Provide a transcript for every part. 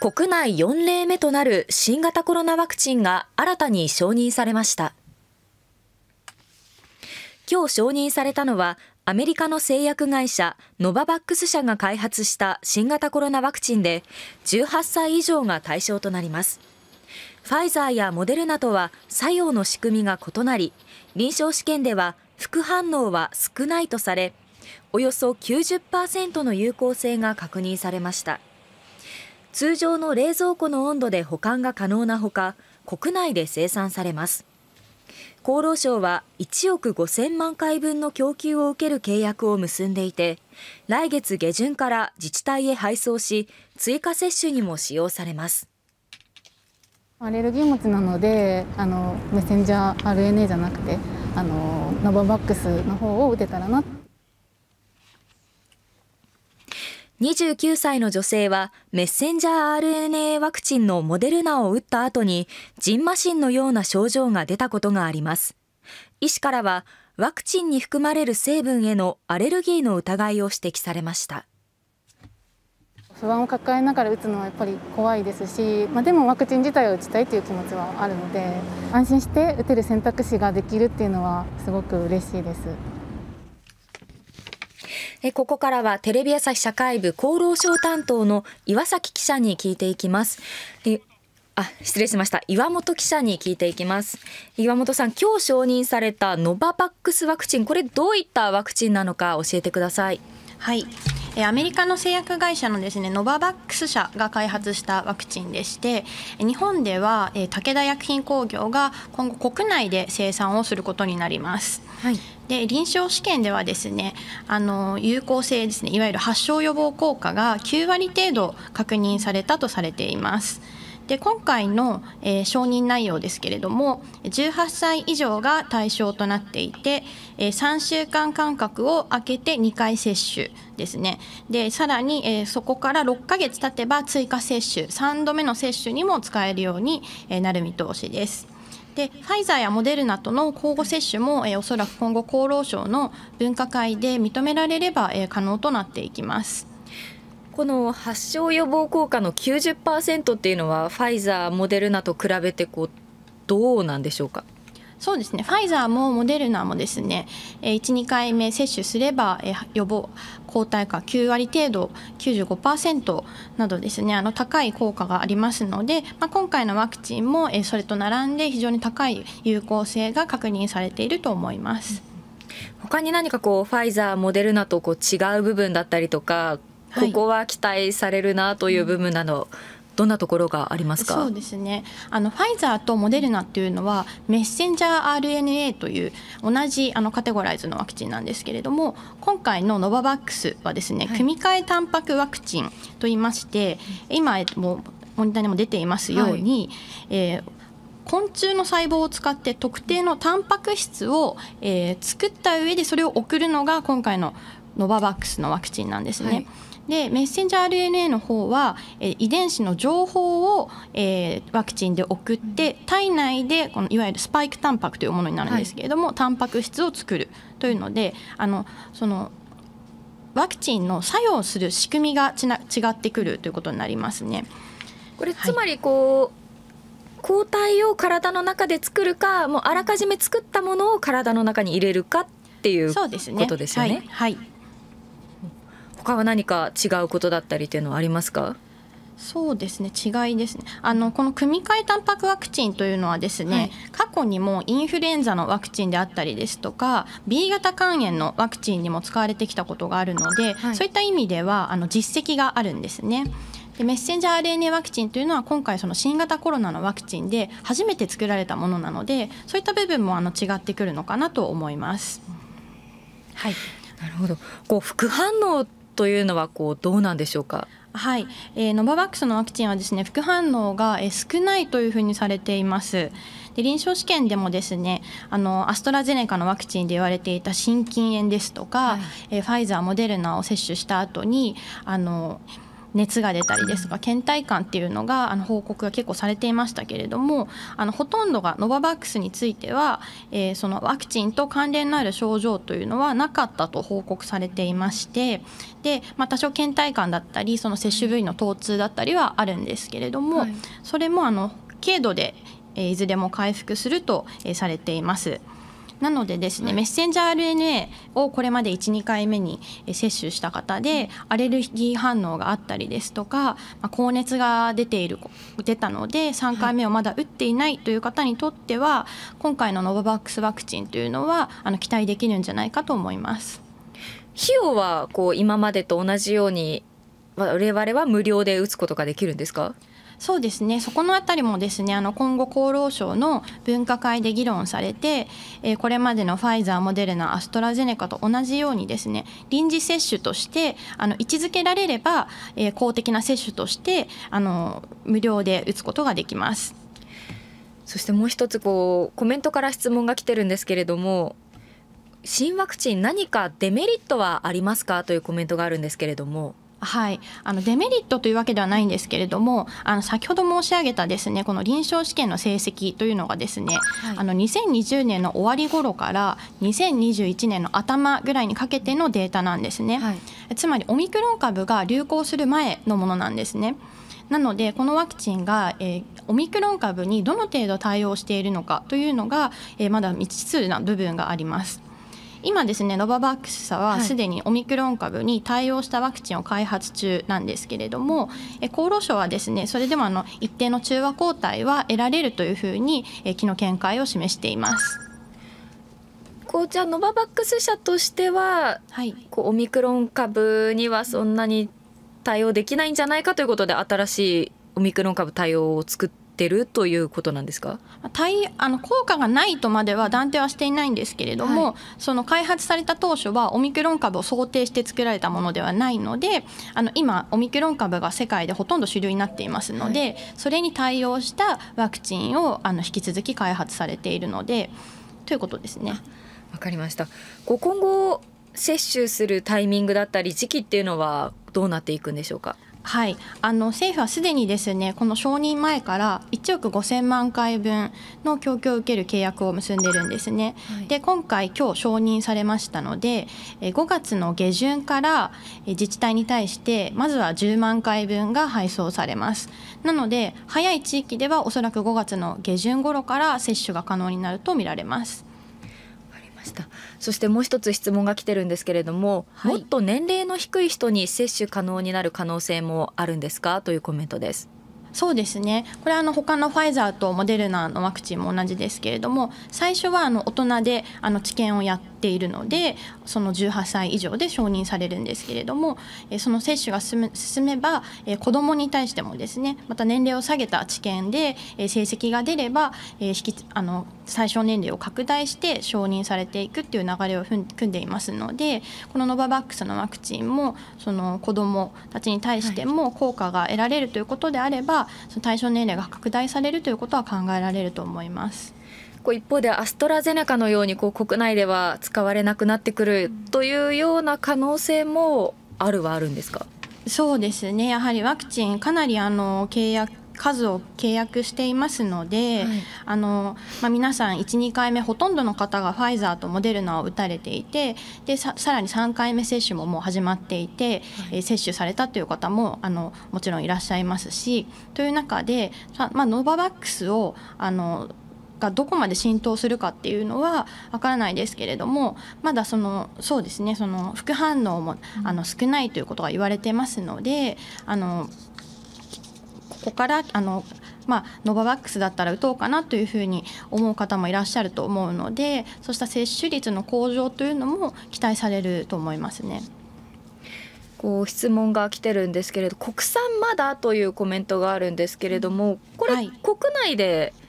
国内4例目となる新型コロナワクチンが新たに承認されました。今日承認されたのは、アメリカの製薬会社ノババックス社が開発した新型コロナワクチンで18歳以上が対象となりますファイザーやモデルナとは作用の仕組みが異なり臨床試験では副反応は少ないとされおよそ90%の有効性が確認されました通常の冷蔵庫の温度で保管が可能なほか国内で生産されます厚労省は1億5000万回分の供給を受ける契約を結んでいて来月下旬から自治体へ配送し追加接種にも使用されますアレルギー持ちなのであのメッセンジャー RNA じゃなくてあのノババックスの方を打てたらなって29歳の女性はメッセンジャー RNA ワクチンのモデルナを打った後に、ジンマシンのような症状が出たことがあります。医師からは、ワクチンに含まれる成分へのアレルギーの疑いを指摘されました。不安を抱えながら打つのはやっぱり怖いですし、まあ、でもワクチン自体を打ちたいという気持ちはあるので安心して打てる選択肢ができるっていうのはすごく嬉しいです。えここからはテレビ朝日社会部厚労省担当の岩崎記者に聞いていきます。えあ失礼しました岩本記者に聞いていきます岩本さん今日承認されたノババックスワクチンこれどういったワクチンなのか教えてくださいはいアメリカの製薬会社のですねノババックス社が開発したワクチンでして日本では武田薬品工業が今後国内で生産をすることになります。はいで臨床試験ではですねあの有効性ですねいわゆる発症予防効果が9割程度確認されたとされています。で今回の、えー、承認内容ですけれども18歳以上が対象となっていて、えー、3週間間隔を空けて2回接種ですねでさらに、えー、そこから6ヶ月経てば追加接種3度目の接種にも使えるようになる見通しです。でファイザーやモデルナとの交互接種も、えおそらく今後厚労省の分科会で認められれば、え可能となっていきます。この発症予防効果の90%っていうのはファイザー、モデルナと比べてこうどうなんでしょうか。そうですねファイザーもモデルナもですね12回目接種すれば予防抗体価9割程度95%などですねあの高い効果がありますので、まあ、今回のワクチンもそれと並んで非常に高い有効性が確認されていると思います。他に何かこうファイザー、モデルナとこう違う部分だったりとかここは期待されるなという部分など、はいどんなところがありますかそうですねあのファイザーとモデルナっていうのはメッセンジャー RNA という同じあのカテゴライズのワクチンなんですけれども今回のノババックスはですね、はい、組み換えタンパクワクチンといいまして、今もうモニターにも出ていますように、はい、えー、昆虫の細胞を使って特定のタンパク質を、えー、作った上でそれを送るのが今回のノババックスのワクチンなんですね。はいでメッセンジャー RNA の方は、え遺伝子の情報を、えー、ワクチンで送って、体内でこのいわゆるスパイクタンパクというものになるんですけれども、はい、タンパク質を作るというのであのそのワクチンの作用する仕組みがちな違ってくるということになりますね。これつまりこう、はい、抗体を体の中で作るかもうあらかじめ作ったものを体の中に入れるかっていうことですよね。ねはい、はい他は何か違うことだったりっていうのはありますかそうですね違いですねあのこの組み換えタンパクワクチンというのはですね、はい、過去にもインフルエンザのワクチンであったりですとか B 型肝炎のワクチンにも使われてきたことがあるので、はい、そういった意味ではあの実績があるんですね。でメッセンジャー RNA ワクチンというのは今回その新型コロナのワクチンで初めて作られたものなのでそういった部分もあの違ってくるのかなと思います。はい、なるほどこう副反応というのはこうどうなんでしょうか。はい、えー、ノババックスのワクチンはですね副反応が、え少ないというふうにされています。で臨床試験でもですねあのアストラゼネカのワクチンで言われていた心筋炎ですとか、はい、えー、ファイザーモデルナを接種した後にあの熱が出たりですとか倦怠感っていうのがあの報告が結構されていましたけれどもあのほとんどがノババックスについては、えー、そのワクチンと関連のある症状というのはなかったと報告されていましてで、まあ、多少倦怠感だったりその接種部位の疼痛だったりはあるんですけれども、はい、それもあの軽度でいずれも回復するとされています。なのでですね、はい、メッセンジャー RNA をこれまで12回目に接種した方でアレルギー反応があったりですとか、まあ、高熱が出ている出たので3回目をまだ打っていないという方にとっては、はい、今回のノババックスワクチンというのはあの期待できるんじゃないかと思います。費用はこう今までと同じように我々は無料で打つことができるんですかそうですねそこのあたりもですねあの今後厚労省の分科会で議論されて、えー、これまでのファイザーモデルナアストラゼネカと同じようにですね臨時接種としてあの位置づけられれば、えー、公的な接種としてあの無料で打つことができます。そしてもう一つこうコメントから質問が来てるんですけれども新ワクチン何かデメリットはありますかというコメントがあるんですけれども。はい、あのデメリットというわけではないんですけれどもあの先ほど申し上げたですねこの臨床試験の成績というのがですね、はい、あの2020年の終わり頃から2021年の頭ぐらいにかけてのデータなんですね、はい、つまりオミクロン株が流行する前のものなんですね。なのでこのワクチンが、えー、オミクロン株にどの程度対応しているのかというのが、えー、まだ未知数な部分があります。今ですねノババックス社はすでにオミクロン株に対応したワクチンを開発中なんですけれども、え厚労省はですねそれでもあの一定の中和抗体は得られるというふうに、え昨日見解を示しています。こうじゃノババックス社としては、はい、こうオミクロン株にはそんなに対応できないんじゃないかということで新しいオミクロン株対応を作ってってるということなんですか対あの効果がないとまでは断定はしていないんですけれども、はい、その開発された当初はオミクロン株を想定して作られたものではないのであの今オミクロン株が世界でほとんど主流になっていますので、はい、それに対応したワクチンをあの引き続き開発されているのでということですね。わかりました今後接種するタイミングだったり時期っていうのはどうなっていくんでしょうかはい、あの政府はすでにですねこの承認前から1億5000万回分の供給を受ける契約を結んでいるんですね。はい、で今回今日承認されましたので5月の下旬から自治体に対してまずは10万回分が配送されます。なので早い地域ではおそらく5月の下旬頃から接種が可能になるとみられます。ましたそしてもう一つ質問が来てるんですけれども、はい、もっと年齢の低い人に接種可能になる可能性もあるんですかというコメントですそうですねこれはあの他のファイザーとモデルナのワクチンも同じですけれども最初はあの大人であの治験をやってっているのでその18歳以上で承認されるんですけれどもその接種が進めば子どもに対してもですねまた年齢を下げた治験で成績が出れば引きあの最小年齢を拡大して承認されていくっていう流れを組んでいますのでこのノババックスのワクチンもその子どもたちに対しても効果が得られるということであればその対象年齢が拡大されるということは考えられると思います。こう一方でアストラゼネカのようにこう国内では使われなくなってくるというような可能性もあるはあるんですかそうですねやはりワクチンかなりあの契約数を契約していますので、はい、あのまあ、皆さん12回目ほとんどの方がファイザーとモデルナを打たれていてでさらに3回目接種ももう始まっていて、はい、え接種されたという方もあのもちろんいらっしゃいますしという中で、まあ、ノババックスをあのがどこまで浸透するかっていうのは分からないですけれどもまだそのそうですねその副反応もあの少ないということが言われてますのであのここからあのまあ、ノババックスだったら打とうかなというふうに思う方もいらっしゃると思うのでそうした接種率の向上というのも期待されると思いますね。こう質問が来てるんですけれど国産まだというコメントがあるんですけれどもこれ、国内で、はい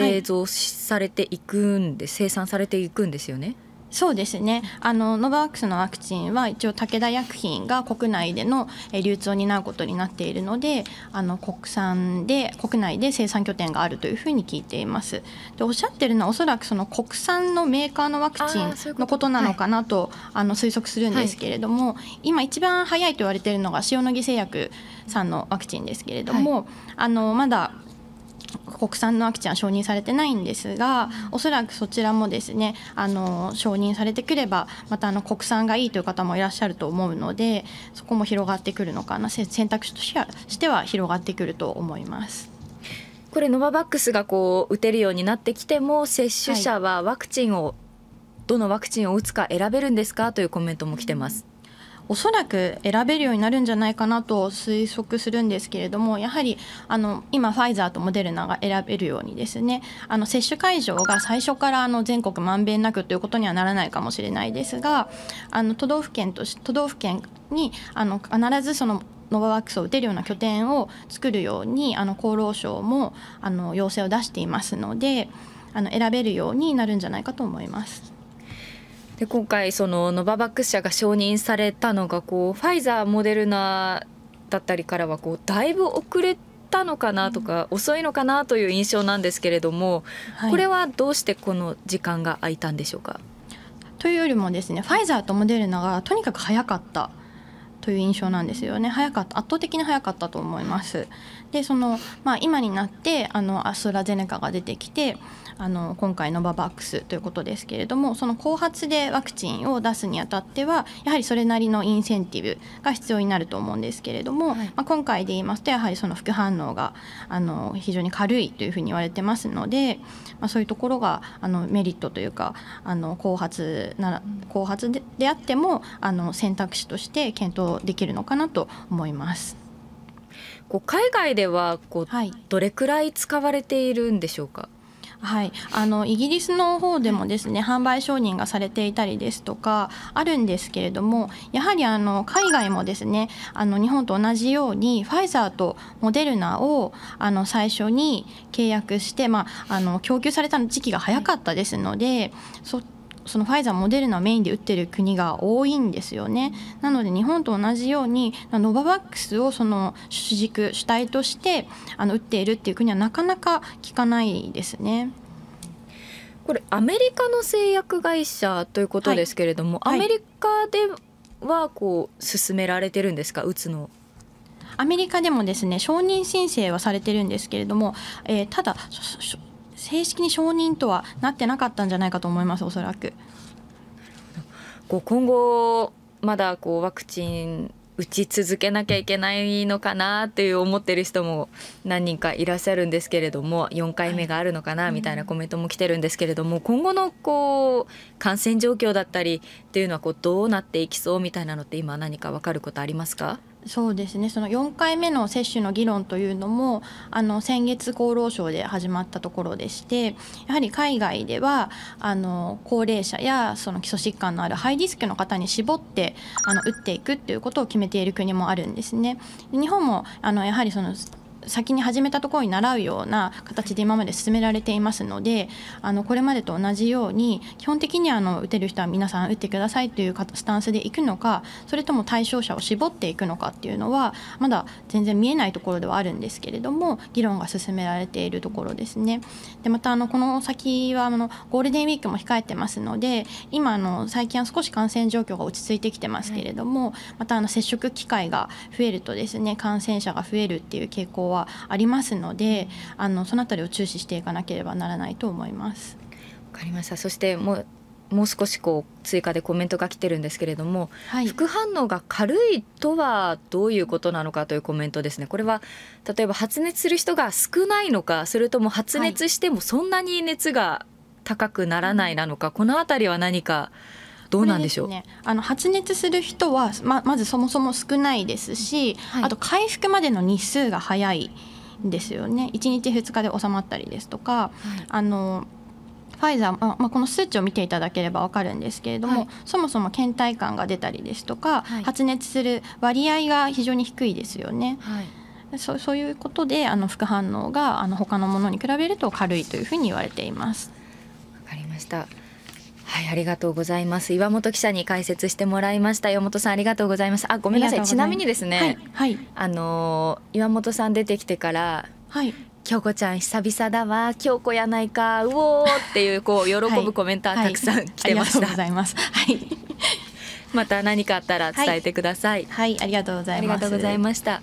製造されていくんで、はい、生産されていくんですよね。そうですねあのノバワックスのワクチンは一応武田薬品が国内での流通を担うことになっているのであの国産で国内で生産拠点があるというふうに聞いていますでおっしゃってるのはおそらくその国産のメーカーのワクチンのことなのかなとあの推測するんですけれども、はい、今一番早いと言われているのが塩野義製薬さんのワクチンですけれども、はい、あのまだ国産のワクちゃん承認されてないんですがおそらくそちらもですねあの承認されてくればまたあの国産がいいという方もいらっしゃると思うのでそこも広がってくるのかな選択肢としては広がってくると思います。これノババックスがこう打てるようになってきても接種者はワクチンを、はい、どのワクチンを打つか選べるんですかというコメントも来てます。おそらく選べるようになるんじゃないかなと推測するんですけれどもやはりあの今ファイザーとモデルナが選べるようにですねあの接種会場が最初からあの全国まんべんなくということにはならないかもしれないですがあの都道府県と都道府県にあの必ずそのノババックスを打てるような拠点を作るようにあの厚労省もあの要請を出していますのであの選べるようになるんじゃないかと思います。で今回そのノババックス社が承認されたのがこうファイザーモデルナだったりからはこうだいぶ遅れたのかなとか、うん、遅いのかなという印象なんですけれども、はい、これはどうしてこの時間が空いたんでしょうかというよりもですねファイザーとモデルナがとにかく早かったという印象なんですよね早かった圧倒的に早かったと思います。でその、まあ、今になってあのアストラゼネカが出てきてあの今回のババックスということですけれどもその後発でワクチンを出すにあたってはやはりそれなりのインセンティブが必要になると思うんですけれども、はい、まあ、今回で言いますとやはりその副反応があの非常に軽いというふうに言われてますので、まあ、そういうところがあのメリットというかあの後発なら後発であってもあの選択肢として検討できるのかなと思います。こう海外ではこう、はい、どれくらい使われているんでしょうかはい、あのイギリスの方でもですね販売承認がされていたりですとかあるんですけれどもやはりあの海外もですねあの日本と同じようにファイザーとモデルナをあの最初に契約して、まあ、あの供給された時期が早かったですのでそっそのファイザーモデルナメインで打ってる国が多いんですよねなので日本と同じようにノババックスをその主軸主体としてあの打っているっていう国はなかなか聞かないですね。これアメリカの製薬会社ということですけれども、はいはい、アメリカではこう進められてるんですか打つのアメリカでもですね承認申請はされてるんですけれども、えー、ただ正式に承認とはなってなかったんじゃないかと思います、おそらく。こう今後まだこうワクチン打ち続けなきゃいけないのかなっていう思ってる人も何人かいらっしゃるんですけれども4回目があるのかなみたいなコメントも来てるんですけれども今後のこう感染状況だったりっていうのはこうどうなっていきそうみたいなのって今何か分かることありますかそうですねその4回目の接種の議論というのもあの先月厚労省で始まったところでしてやはり海外ではあの高齢者やその基礎疾患のあるハイリスクの方に絞ってあの打っていくっていうことを決めている国もあるんですね。日本もあのやはりその先に始めたところに習うような形で今まで進められていますのであのこれまでと同じように基本的にあの打てる人は皆さん打ってくださいというスタンスでいくのかそれとも対象者を絞っていくのかっていうのはまだ全然見えないところではあるんですけれども議論が進められているところですね。でまたあのこの先はあのゴールデンウィークも控えてますので今あの最近は少し感染状況が落ち着いてきてますけれども、またあの接触機会が増えるとですね感染者が増えるっていう傾向はありますのであのその辺りを注視していかなければならないと思います。わかりましたそしてもうもう少しこう追加でコメントが来てるんですけれども、はい、副反応が軽いとはどういうことなのかというコメントですねこれは例えば発熱する人が少ないのかそれとも発熱してもそんなに熱が高くならないなのか、はい、この辺りは何かどうなんでしょう、ね、あの発熱する人はままずそもそも少ないですし、はい、あと回復までの日数が早いんですよね1日2日で収まったりですとか、はい、あのファイザー、まあ、この数値を見ていただければ分かるんですけれども、はい、そもそも倦怠感が出たりですとか、はい、発熱する割合が非常に低いですよね。はいそそういうことであの副反応があの他のものに比べると軽いというふうに言われています。わかりました。はい、ありがとうございます。岩本記者に解説してもらいました。岩本さん、ありがとうございます。あ、ごめんなさい。ちなみにですね、はい、はい、あの岩本さん出てきてから、はい。京子ちゃん久々だわ京子やないかうおーっていうこう喜ぶコメントはたくさん来てました、はい、ありがとうございますはい また何かあったら伝えてください、はい、はい、ありがとうございますありがとうございました